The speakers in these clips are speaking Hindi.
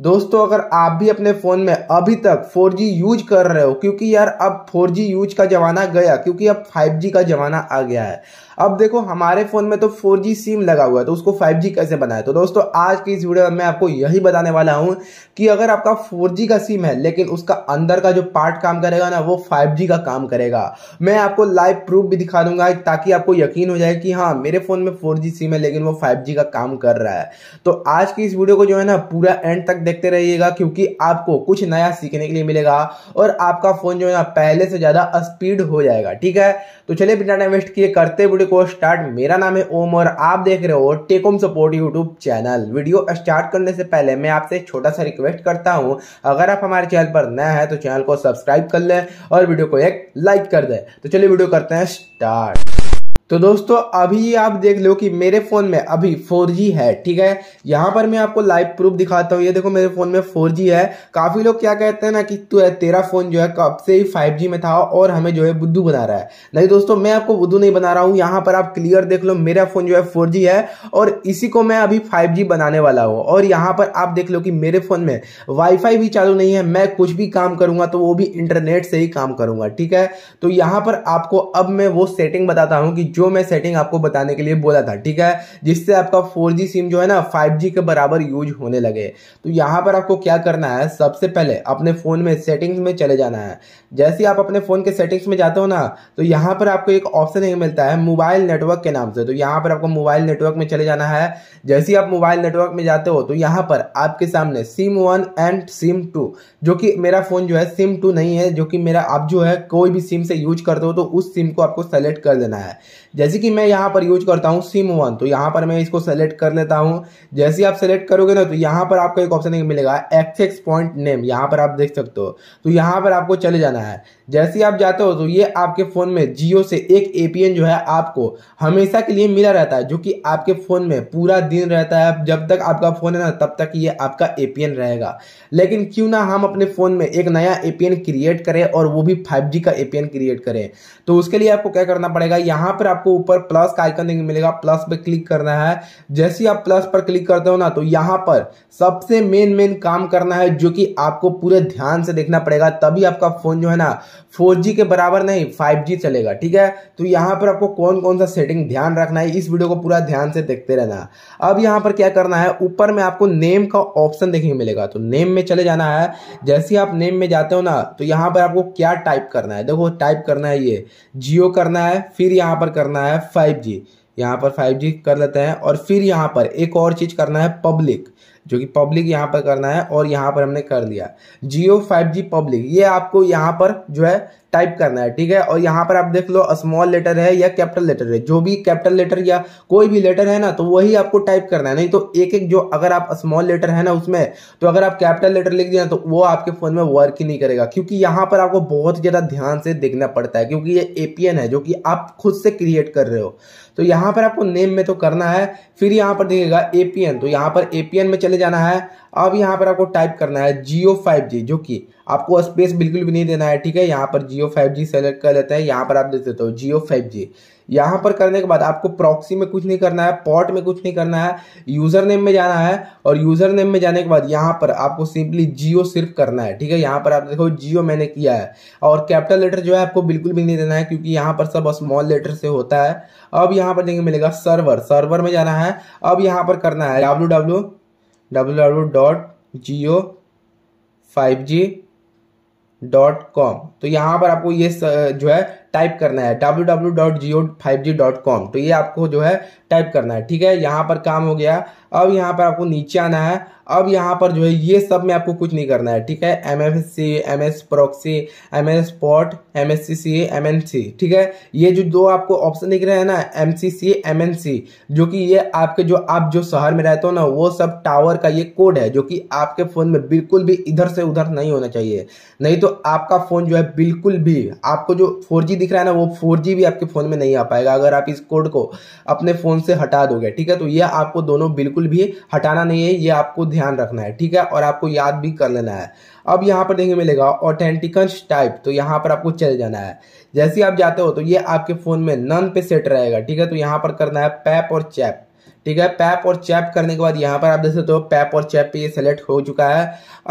दोस्तों अगर आप भी अपने फ़ोन में अभी तक 4G यूज कर रहे हो क्योंकि यार अब 4G यूज का ज़माना गया क्योंकि अब 5G का ज़माना आ गया है अब देखो हमारे फ़ोन में तो 4G सिम लगा हुआ है तो उसको 5G कैसे बनाए तो दोस्तों आज की इस वीडियो में मैं आपको यही बताने वाला हूं कि अगर आपका 4G का सिम है लेकिन उसका अंदर का जो पार्ट काम करेगा ना वो 5G का काम करेगा मैं आपको लाइव प्रूफ भी दिखा दूंगा ताकि आपको यकीन हो जाए कि हाँ मेरे फ़ोन में फोर सिम है लेकिन वो फाइव का काम कर रहा है तो आज की इस वीडियो को जो है ना पूरा एंड तक देखते रहिएगा क्योंकि आपको कुछ नया सीखने के लिए मिलेगा और आपका फोन जो है ना पहले से ज्यादा स्पीड हो जाएगा ठीक है तो चलिए बिना टाइम वेस्ट किए करते वीडियो को स्टार्ट मेरा नाम है ओम और आप देख रहे हो Tecom support YouTube channel video start करने से पहले मैं आपसे छोटा सा रिक्वेस्ट करता हूँ अगर आप हमारे चैनल पर नया है तो चैनल को सब्सक्राइब कर लें और वीडियो को एक लाइक कर दें तो चलिए वीडियो करते हैं स्टार्ट तो दोस्तों अभी आप देख लो कि मेरे फ़ोन में अभी 4G है ठीक है यहाँ पर मैं आपको लाइव प्रूफ दिखाता हूँ ये देखो मेरे फ़ोन में 4G है काफ़ी लोग क्या कहते हैं ना कि तू तेरा फ़ोन जो है कब से ही 5G में था और हमें जो है बुद्धू बना रहा है नहीं दोस्तों मैं आपको बुद्धू नहीं बना रहा हूँ यहाँ पर आप क्लियर देख लो मेरा फ़ोन जो है फोर है और इसी को मैं अभी फाइव बनाने वाला हूँ और यहाँ पर आप देख लो कि मेरे फ़ोन में वाई भी चालू नहीं है मैं कुछ भी काम करूंगा तो वो भी इंटरनेट से ही काम करूंगा ठीक है तो यहाँ पर आपको अब मैं वो सेटिंग बताता हूँ कि जो जो मैं सेटिंग आपको बताने के लिए बोला था ठीक है जिससे आपका फोर सिम जो है ना फाइव के बराबर यूज होने लगे तो यहाँ पर आपको क्या करना है सबसे पहले अपने फ़ोन में सेटिंग्स में चले जाना है जैसे आप अपने फ़ोन के सेटिंग्स में जाते हो ना तो यहाँ पर आपको एक ऑप्शन एक मिलता है मोबाइल नेटवर्क के नाम से तो यहाँ पर आपको मोबाइल नेटवर्क में चले जाना है जैसे आप मोबाइल नेटवर्क में जाते हो तो यहाँ पर आपके सामने SIM one and SIM two जो कि मेरा फ़ोन जो है सिम टू नहीं है जो कि मेरा आप जो है कोई भी सिम से यूज करते हो तो उस सिम को आपको सेलेक्ट कर देना है जैसे कि मैं यहाँ पर यूज करता हूँ सिम वन तो यहाँ पर मैं इसको सेलेक्ट कर लेता हूँ जैसे आप सेलेक्ट करोगे ना तो यहाँ पर आपको एक ऑप्शन मिलेगा एक्सेक्स पॉइंट नेम यहाँ पर आप देख सकते हो तो यहाँ पर आपको चले जाना है जैसे आप जाते हो तो ये आपके फ़ोन में जियो से एक ए जो है आपको हमेशा के लिए मिला रहता है जो कि आपके फ़ोन में पूरा दिन रहता है जब तक आपका फ़ोन है ना तब तक ये आपका ए रहेगा लेकिन क्यों ना हम अपने फ़ोन में एक नया ए क्रिएट करें और वो भी फाइव का ए क्रिएट करें तो उसके लिए आपको क्या करना पड़ेगा यहाँ पर आप आपको ऊपर प्लस का आइकन देखने मिलेगा प्लस पे क्लिक करना है जैसे ही आप प्लस पर क्लिक करते हो ना तो यहाँ पर सबसे मेन मेन काम करना है जो कि आपको पूरे ध्यान से देखना पड़ेगा तभी आपका फोन जो है ना फोर के बराबर नहीं फाइव चलेगा ठीक है तो यहाँ पर आपको कौन कौन सा सेटिंग ध्यान रखना है इस वीडियो को पूरा ध्यान से देखते रहना अब यहाँ पर क्या करना है ऊपर में आपको नेम का ऑप्शन देखने मिलेगा तो नेम में चले जाना है जैसे आप नेम में जाते हो ना तो यहाँ पर आपको क्या टाइप करना है देखो टाइप करना है ये जियो करना है फिर यहाँ पर करना करना है फाइव जी यहाँ पर फाइव जी कर लेते हैं और फिर यहाँ पर एक और चीज़ करना है पब्लिक जो कि पब्लिक यहाँ पर करना है और यहाँ पर हमने कर लिया जियो फाइव जी पब्लिक ये आपको यहाँ पर जो है टाइप करना है ठीक है और यहाँ पर आप देख लो स्मॉल लेटर है या कैपिटल लेटर है जो भी कैपिटल लेटर या कोई भी लेटर है ना तो वही आपको टाइप करना है नहीं तो एक एक जो अगर आप स्मॉल लेटर है ना उसमें तो अगर आप कैपिटल लेटर लिख दिया तो वो आपके फोन में वर्क ही नहीं करेगा क्योंकि यहाँ पर आपको बहुत ज़्यादा ध्यान से देखना पड़ता है क्योंकि ये एपीएन है जो कि आप खुद से क्रिएट कर रहे हो तो यहाँ पर आपको नेम में तो करना है फिर यहाँ पर देखिएगा एपीएन तो यहाँ पर एपीएन में चले जाना है अब यहाँ पर आपको टाइप करना है जियो फाइव जी जो कि आपको स्पेस बिल्कुल भी नहीं देना है ठीक है यहाँ पर जियो फाइव जी सेलेक्ट कर लेते हैं यहाँ पर आप देख सकते हो जियो फाइव जी यहाँ पर करने के बाद आपको प्रॉक्सी में कुछ नहीं करना है पॉट में कुछ नहीं करना है यूजर नेम में जाना है और यूजर नेम में जाने के बाद यहाँ पर आपको सिंपली जियो सिर्फ करना है ठीक है यहाँ पर आप देखो जियो मैंने किया है और कैपिटल लेटर जो है आपको बिल्कुल भी नहीं देना है क्योंकि यहाँ पर सब स्मॉल लेटर से होता है अब यहाँ पर देखिए मिलेगा सर्वर सर्वर में जाना है अब यहाँ पर करना है W W W W dot Jio five G dot com तो यहां पर आपको ये जो है टाइप करना है डब्ल्यू तो ये आपको जो है टाइप करना है ठीक है यहाँ पर काम हो गया अब यहाँ पर आपको नीचे आना है अब यहाँ पर जो है ये सब में आपको कुछ नहीं करना है ठीक है M F C M S proxy M S port M S C C M N C ठीक है ये जो दो आपको ऑप्शन दिख रहे हैं ना M C C M N C जो कि ये आपके जो आप जो शहर में रहते हो ना वो सब टावर का ये कोड है जो कि आपके फ़ोन में बिल्कुल भी इधर से उधर नहीं होना चाहिए नहीं तो आपका फ़ोन जो है बिल्कुल भी आपको जो फोर जी दिख रहा है ना वो फोर भी आपके फ़ोन में नहीं आ पाएगा अगर आप इस कोड को अपने फ़ोन से हटा दोगे ठीक है तो ये आपको दोनों बिल्कुल भी हटाना नहीं है ये आपको ध्यान रखना है ठीक है और आपको याद भी कर लेना है अब यहाँ पर देखने मिलेगा ऑथेंटिकन्स टाइप तो यहाँ पर आपको चले जाना है जैसे आप जाते हो तो ये आपके फ़ोन में नन पे सेट रहेगा ठीक है तो यहाँ पर करना है पैप और चैप ठीक है पैप और चैप करने के बाद यहाँ पर आप देख सकते हो पैप और चैप पे ये सेलेक्ट हो चुका है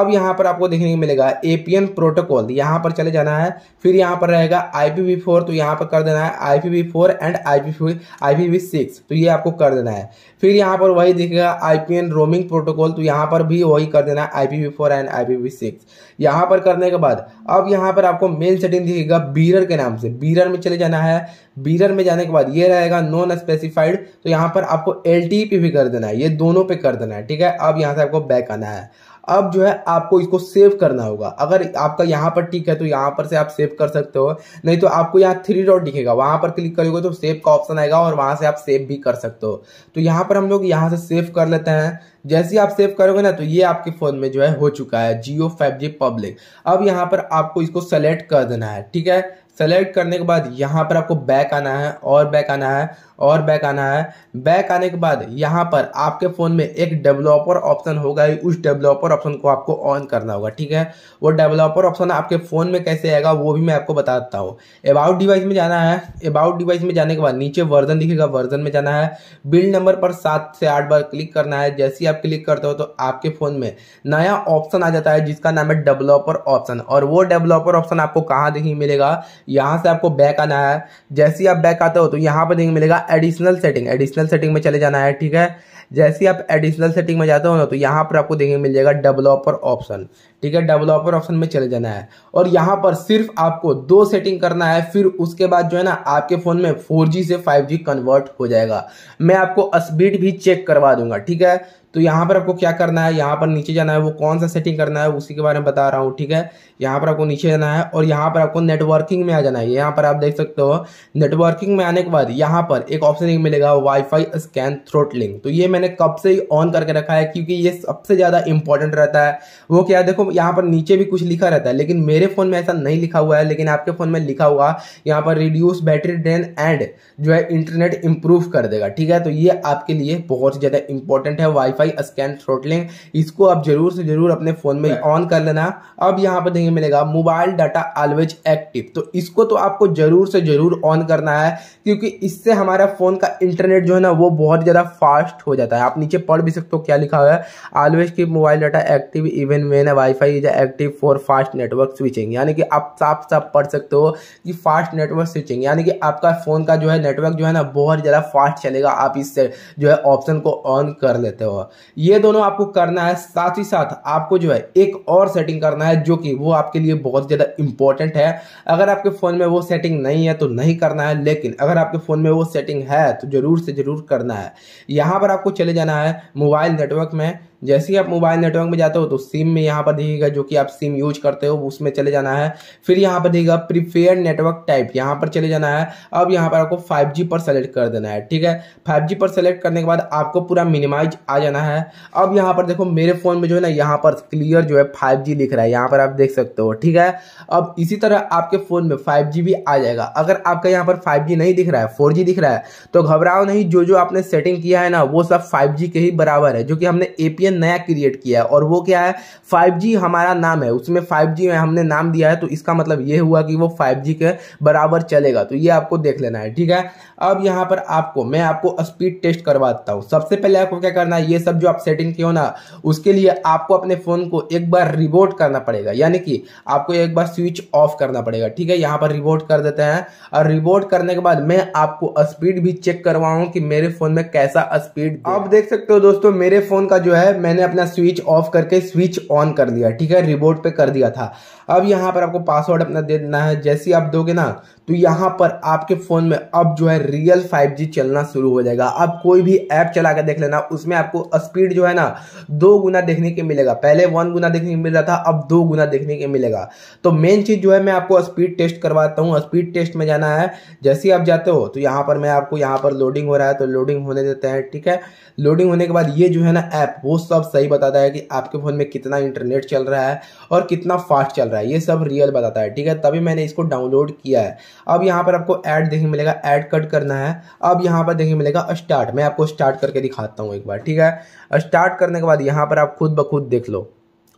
अब यहाँ पर आपको देखने को मिलेगा एपीएन प्रोटोकॉल यहाँ पर चले जाना है फिर यहाँ पर रहेगा आई फोर तो यहाँ पर कर देना है I P four and I P six तो ये आपको कर देना है फिर यहाँ पर वही देखेगा आई रोमिंग प्रोटोकॉल तो यहाँ पर भी वही कर देना है I four and I six यहाँ पर करने के बाद अब यहाँ पर आपको मेल सेटिंग दिखेगा बीरर के नाम से बीरर में चले जाना है बीरर में जाने के बाद ये रहेगा नॉन स्पेसिफाइड तो यहाँ पर आपको आपको एल पे भी कर देना है ये दोनों पे कर देना है ठीक है अब यहाँ से आपको बैक आना है अब जो है आपको इसको सेव करना होगा अगर आपका यहाँ पर ठीक है तो यहाँ पर से आप सेव कर सकते हो नहीं तो आपको यहाँ थ्री डॉट दिखेगा वहाँ पर क्लिक करोगे तो सेव का ऑप्शन आएगा और वहाँ से आप सेव भी कर सकते हो तो यहाँ पर हम लोग यहाँ से सेव कर लेते हैं जैसे ही आप सेव करोगे ना तो ये आपके फ़ोन में जो है हो चुका है जियो फाइव जी पब्लिक अब यहाँ पर आपको इसको सेलेक्ट कर देना है ठीक है सेलेक्ट करने के बाद यहाँ पर आपको बैक आना है और बैक आना है और बैक आना है बैक आने के बाद यहाँ पर आपके फ़ोन में एक डेवलपर ऑप्शन होगा ही उस डेवलपर ऑप्शन को आपको ऑन करना होगा ठीक है वो डेवलपर ऑप्शन आपके फ़ोन में कैसे आएगा वो भी मैं आपको बता देता हूँ अबाउट डिवाइस में जाना है अबाउट डिवाइस में जाने के बाद नीचे वर्जन दिखेगा वर्जन में जाना है बिल्ड नंबर पर सात से आठ बार क्लिक करना है जैसे ही आप क्लिक करते हो तो आपके फ़ोन में नया ऑप्शन आ जाता है जिसका नाम है डेवलपर ऑप्शन और वो डेवलपर ऑप्शन आपको कहाँ देखने मिलेगा यहाँ से आपको बैक आना है जैसे ही आप बैक आते हो तो यहाँ पर देखिए मिलेगा एडिशनल सेटिंग एडिशनल सेटिंग में चले जाना है ठीक है जैसे ही आप एडिशनल सेटिंग में जाते हो ना तो यहाँ पर आपको देखने मिल जाएगा डेवलपर ऑप्शन ठीक है डेवलपर ऑप्शन में चले जाना है और यहाँ पर सिर्फ आपको दो सेटिंग करना है फिर उसके बाद जो है ना आपके फ़ोन में 4G से 5G कन्वर्ट हो जाएगा मैं आपको स्पीड भी चेक करवा दूंगा ठीक है तो यहाँ पर आपको क्या करना है यहाँ पर नीचे जाना है वो कौन सा सेटिंग करना है उसी के बारे में बता रहा हूँ ठीक है यहाँ पर आपको नीचे जाना है और यहाँ पर आपको नेटवर्किंग में आ जाना है यहाँ पर आप देख सकते हो नेटवर्किंग में आने के बाद यहाँ पर एक ऑप्शन मिलेगा वाईफाई स्कैन थ्रोट लिंक तो ये मैंने कब से ही ऑन करके रखा है क्योंकि ये सबसे ज़्यादा इंपॉर्टेंट रहता है वो क्या देखो यहाँ पर नीचे भी कुछ लिखा रहता है लेकिन मेरे फ़ोन में ऐसा नहीं लिखा हुआ है लेकिन आपके फ़ोन में लिखा हुआ यहाँ पर रिड्यूस बैटरी ड्रेन एंड जो है इंटरनेट इंप्रूव कर देगा ठीक है तो ये आपके लिए बहुत ज़्यादा इंपॉर्टेंट है वाईफाई वाई स्कैन थ्रोटलिंग इसको आप जरूर से जरूर अपने फ़ोन में ऑन कर लेना अब यहाँ पर देखिए मिलेगा मोबाइल डाटा ऑलवेज एक्टिव तो इसको तो आपको जरूर से जरूर ऑन करना है क्योंकि इससे हमारा फ़ोन का इंटरनेट जो है ना वो बहुत ज़्यादा फास्ट हो जाता है आप नीचे पढ़ भी सकते हो क्या लिखा हुआ है ऑलवेज की mobile data active even when WiFi is active for fast network switching यानी कि आप साफ साफ पढ़ सकते हो कि फास्ट नेटवर्क स्विचिंग यानी कि आपका फ़ोन का जो है नेटवर्क जो है ना बहुत ज़्यादा फास्ट चलेगा आप इससे जो है ऑप्शन को ऑन कर लेते हो ये दोनों आपको करना है साथ ही साथ आपको जो है एक और सेटिंग करना है जो कि वो आपके लिए बहुत ज़्यादा इंपॉर्टेंट है अगर आपके फ़ोन में वो सेटिंग नहीं है तो नहीं करना है लेकिन अगर आपके फ़ोन में वो सेटिंग है तो ज़रूर से ज़रूर करना है यहाँ पर आपको चले जाना है मोबाइल नेटवर्क में जैसे ही आप मोबाइल नेटवर्क में जाते हो तो सिम में यहाँ पर दिखेगा जो कि आप सिम यूज करते हो उसमें चले जाना है फिर यहाँ पर देखिएगा प्रीपेड नेटवर्क टाइप यहाँ पर चले जाना है अब यहाँ पर आपको फाइव पर सेलेक्ट कर देना है ठीक है फाइव पर सेलेक्ट करने के बाद आपको पूरा मिनिमाइज आ जाना है अब यहाँ पर देखो मेरे फ़ोन में जो है ना यहाँ पर क्लियर जो है फाइव दिख रहा है यहाँ पर आप देख सकते हो ठीक है अब इसी तरह आपके फ़ोन में फाइव भी आ जाएगा अगर आपका यहाँ पर फाइव नहीं दिख रहा है फोर दिख रहा है तो घबराओ नहीं जो जो आपने सेटिंग किया है ना वो सब फाइव के ही बराबर है जो कि हमने ए ये नया क्रिएट किया है और वो क्या है 5G हमारा नाम है उसमें फाइव में हमने नाम दिया है तो इसका मतलब ये हुआ कि वो 5G के बराबर चलेगा तो ये आपको देख लेना है ठीक है अब यहाँ पर आपको मैं आपको स्पीड टेस्ट करवाता हूँ सबसे पहले आपको क्या करना है ये सब जो आप सेटिंग किए हो ना उसके लिए आपको अपने फ़ोन को एक बार रिबोट करना पड़ेगा यानी कि आपको एक बार स्विच ऑफ करना पड़ेगा ठीक है यहाँ पर रिबोट कर देते हैं और रिबोट करने के बाद मैं आपको स्पीड भी चेक करवाऊँ कि मेरे फ़ोन में कैसा स्पीड आप देख सकते हो दोस्तों मेरे फ़ोन का जो है मैंने अपना स्विच ऑफ करके स्विच ऑन कर दिया ठीक है रिबोट पे कर दिया था अब यहाँ पर आपको पासवर्ड अपना दे देना है जैसे आप दोगे ना तो यहाँ पर आपके फ़ोन में अब जो है रियल 5G चलना शुरू हो जाएगा आप कोई भी ऐप चला कर देख लेना उसमें आपको स्पीड जो है ना दो गुना देखने के मिलेगा पहले वन गुना देखने को मिल रहा था अब दो गुना देखने के मिलेगा तो मेन चीज़ जो है मैं आपको स्पीड टेस्ट करवाता हूँ स्पीड टेस्ट में जाना है जैसे ही आप जाते हो तो यहाँ पर मैं आपको यहाँ पर लोडिंग हो रहा है तो लोडिंग होने देते हैं ठीक है लोडिंग होने के बाद ये जो है ना ऐप वो सब सही बताता है कि आपके फ़ोन में कितना इंटरनेट चल रहा है और कितना फास्ट चल रहा है ये सब रियल बताता है ठीक है तभी मैंने इसको डाउनलोड किया है अब यहाँ पर आपको एड देखने मिलेगा एड कट करना है अब यहाँ पर देखने मिलेगा स्टार्ट मैं आपको स्टार्ट करके दिखाता हूँ एक बार ठीक है स्टार्ट करने के बाद यहाँ पर आप खुद ब खुद देख लो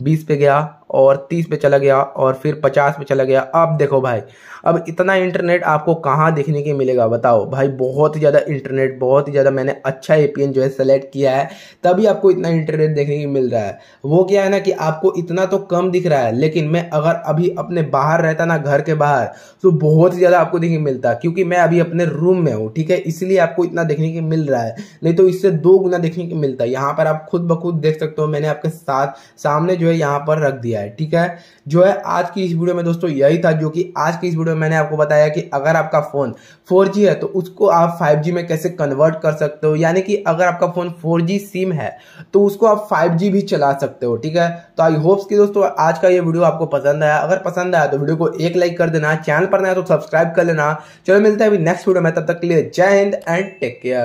बीस पे गया और तीस पे चला गया और फिर पचास पे चला गया अब देखो भाई अब इतना इंटरनेट आपको कहाँ देखने के मिलेगा बताओ भाई बहुत ही ज़्यादा इंटरनेट बहुत ही ज़्यादा मैंने अच्छा ए जो है सेलेक्ट किया है तभी आपको इतना इंटरनेट देखने के मिल रहा है वो क्या है ना कि आपको इतना तो कम दिख रहा है लेकिन मैं अगर अभी अपने बाहर रहता ना घर के बाहर तो बहुत ही ज़्यादा आपको देखने मिलता क्योंकि मैं अभी अपने रूम में हूँ ठीक है इसलिए आपको इतना देखने के मिल रहा है नहीं तो इससे दो गुना देखने के मिलता है यहाँ पर आप खुद ब खुद देख सकते हो मैंने आपके साथ सामने जो है यहाँ पर रख दिया है है ठीक है जो है आज की इस वीडियो में दोस्तों यही था जो कि आज की इस वीडियो में मैंने आपको बताया कि अगर आपका फ़ोन 4G है तो उसको आप 5G में कैसे कन्वर्ट कर सकते हो यानी कि अगर आपका फ़ोन 4G सिम है तो उसको आप 5G भी चला सकते हो ठीक है तो आई होप्स कि दोस्तों आज का ये वीडियो आपको पसंद आया अगर पसंद आया तो वीडियो को एक लाइक कर देना चैनल पर नया तो सब्सक्राइब कर लेना चलो मिलते हैं अभी नेक्स्ट वीडियो में तब तक के लिए जय हिंद एंड टेक केयर